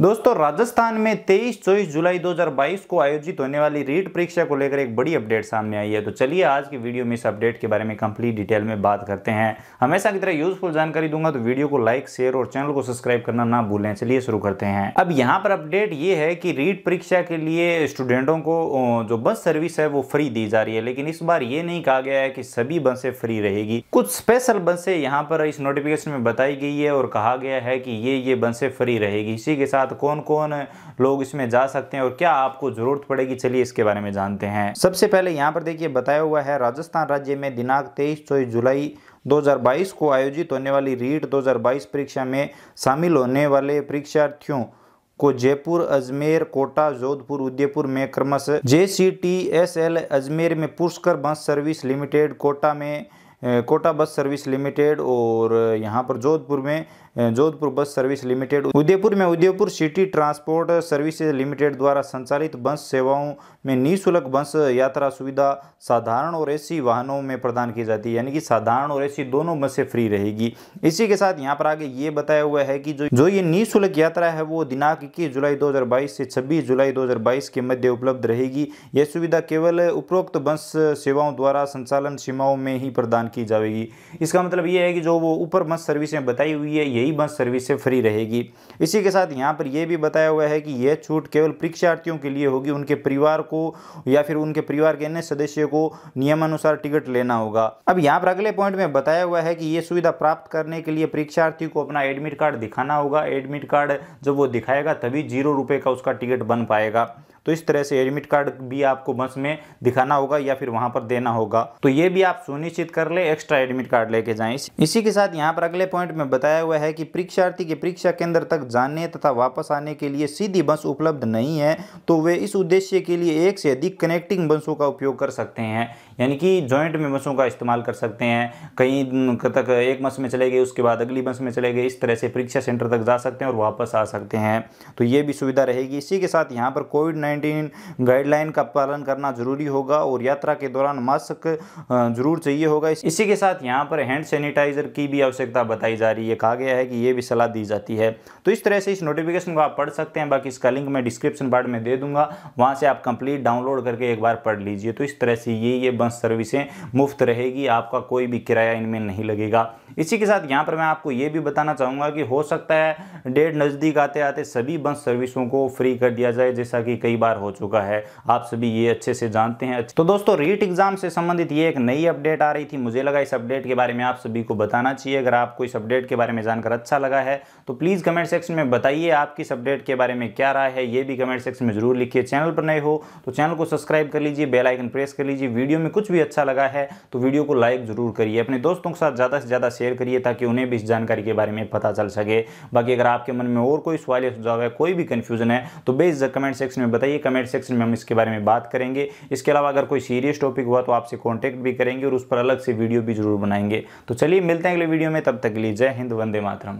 दोस्तों राजस्थान में 23 चौबीस जुलाई 2022 को आयोजित होने वाली रीट परीक्षा को लेकर एक बड़ी अपडेट सामने आई है तो चलिए आज की वीडियो में इस अपडेट के बारे में कंप्लीट डिटेल में बात करते हैं हमेशा की तरह यूजफुल जानकारी दूंगा तो वीडियो को लाइक शेयर और चैनल को सब्सक्राइब करना ना भूलें चलिए शुरू करते हैं अब यहाँ पर अपडेट ये है कि रीट परीक्षा के लिए स्टूडेंटों को जो बस सर्विस है वो फ्री दी जा रही है लेकिन इस बार ये नहीं कहा गया है कि सभी बसें फ्री रहेगी कुछ स्पेशल बसें यहाँ पर इस नोटिफिकेशन में बताई गई है और कहा गया है कि ये ये बसें फ्री रहेगी इसी के साथ साथ कौन कौन लोग इसमें जा सकते हैं और क्या आपको ज़रूरत पड़ेगी चलिए इसके बारे में जानते हैं सबसे पहले यहाँ पर देखिए बताया हुआ है राजस्थान राज्य में दिनांक तेईस चौबीस जुलाई 2022 को आयोजित होने वाली रीट 2022 परीक्षा में शामिल होने वाले परीक्षार्थियों को जयपुर अजमेर कोटा जोधपुर उदयपुर में क्रमशः जे अजमेर में Pushkar bus service limited Kota में कोटा बस सर्विस लिमिटेड और यहां पर जोधपुर में Jodhpur bus service limited Udaipur में Udaipur city transport service limited द्वारा संचालित बस सेवाओं में निःशुल्क बस यात्रा सुविधा साधारण और एसी वाहनों में प्रदान की जाती है यानी कि साधारण और एसी दोनों बसें फ्री रहेगी इसी के साथ यहाँ पर आगे ये बताया हुआ है कि जो जो ये निःशुल्क यात्रा है वो दिनांक इक्कीस जुलाई दो से छब्बीस जुलाई दो के मध्य उपलब्ध रहेगी यह सुविधा केवल उपरोक्त बस सेवाओं द्वारा संचालन सीमाओं में ही प्रदान की जाएगी इसका मतलब ये है कि जो वो ऊपर बस सर्विसें बताई हुई है यही नई बस सर्विसें फ्री रहेगी इसी के साथ यहाँ पर यह भी बताया हुआ है कि यह छूट केवल परीक्षार्थियों के लिए होगी उनके परिवार को या फिर उनके परिवार के अन्य सदस्य को नियमानुसार टिकट लेना होगा अब यहाँ पर अगले पॉइंट में बताया हुआ है कि यह सुविधा प्राप्त करने के लिए परीक्षार्थी को अपना एडमिट कार्ड दिखाना होगा एडमिट कार्ड जब वो दिखाएगा तभी जीरो रुपये का उसका टिकट बन पाएगा तो इस तरह से एडमिट कार्ड भी आपको बस में दिखाना होगा या फिर वहां पर देना होगा तो ये भी आप सुनिश्चित कर ले एक्स्ट्रा एडमिट कार्ड लेके जाए इसी के साथ यहाँ पर अगले पॉइंट में बताया हुआ है कि परीक्षार्थी के परीक्षा केंद्र तक जाने तथा वापस आने के लिए सीधी बस उपलब्ध नहीं है तो वे इस उद्देश्य के लिए एक से अधिक कनेक्टिंग बसों का उपयोग कर सकते हैं यानी कि ज्वाइंट में बसों का इस्तेमाल कर सकते हैं कहीं तक एक बस में चले गए उसके बाद अगली बस में चले गए इस तरह से परीक्षा सेंटर तक जा सकते हैं और वापस आ सकते हैं तो ये भी सुविधा रहेगी इसी के साथ यहाँ पर कोविड नाइन्टीन नाइन्टीन गाइडलाइन का पालन करना जरूरी होगा और यात्रा के दौरान मास्क जरूर चाहिए होगा इसी के साथ यहाँ पर हैंड सैनिटाइजर की भी आवश्यकता बताई जा रही है कहा गया है कि ये भी सलाह दी जाती है तो इस तरह से इस नोटिफिकेशन को आप पढ़ सकते हैं बाकी इसका लिंक मैं डिस्क्रिप्शन बार्ड में दे दूंगा वहाँ से आप कंप्लीट डाउनलोड करके एक बार पढ़ लीजिए तो इस तरह से ये ये बस सर्विसें मुफ्त रहेगी आपका कोई भी किराया इनमें नहीं लगेगा इसी के साथ यहाँ पर मैं आपको ये भी बताना चाहूँगा कि हो सकता है डेट नज़दीक आते आते सभी बस सर्विसों को फ्री कर दिया जाए जैसा कि कई बार हो चुका है आप सभी ये अच्छे से जानते हैं तो दोस्तों रीट एग्जाम से संबंधित ये एक नई अपडेट आ रही थी मुझे लगा इस अपडेट के बारे में आप सभी को बताना चाहिए अगर आपको इस अपडेट के बारे में जानकर अच्छा लगा है तो प्लीज़ कमेंट सेक्शन में बताइए आपकी इस अपडेट के बारे में क्या राय है ये भी कमेंट सेक्शन में जरूर लिखिए चैनल पर नए हो तो चैनल को सब्सक्राइब कर लीजिए बेल आइकन प्रेस कर लीजिए वीडियो में कुछ भी अच्छा लगा है तो वीडियो को लाइक जरूर करिए अपने दोस्तों के साथ ज़्यादा से ज़्यादा शेयर करिए ताकि उन्हें भी इस जानकारी के बारे में पता चल सके बाकी अगर आपके मन में और कोई सवाल या सुझाव है कोई भी कंफ्यूजन है तो बेस कमेंट सेक्शन में बताइए बताइए कमेंट सेक्शन में हम इसके बारे में बात करेंगे इसके अलावा अगर कोई सीरियस टॉपिक हुआ तो आपसे कॉन्टैक्ट भी करेंगे और उस पर अलग से वीडियो भी जरूर बनाएंगे तो चलिए मिलते हैं अगले वीडियो में तब तक के लिए जय हिंद वंदे मातरम